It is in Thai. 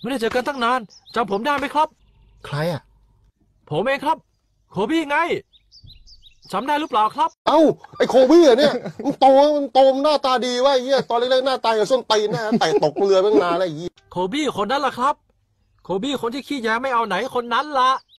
ไม่ได้เจอกันตั้งนานจำผมได้ไหมครับ ใครอ่ะผมเองครับ โคบี้ไงจำได้หรือเปล่าครับ เอ้าไอ้โคบี้เเนี่ยมันโตมันโตมหน้าตาดีว่าเหี้ยตอนแรกๆหน้าตาอย่างส้นตีนหน้าแต่ตกเรือตั้งนานอะไรอย่างงี้โคบี้คนนั้นล่ะครับ โคบี้คนที่ขี้แย้ไม่เอาไหนคนนั้นละ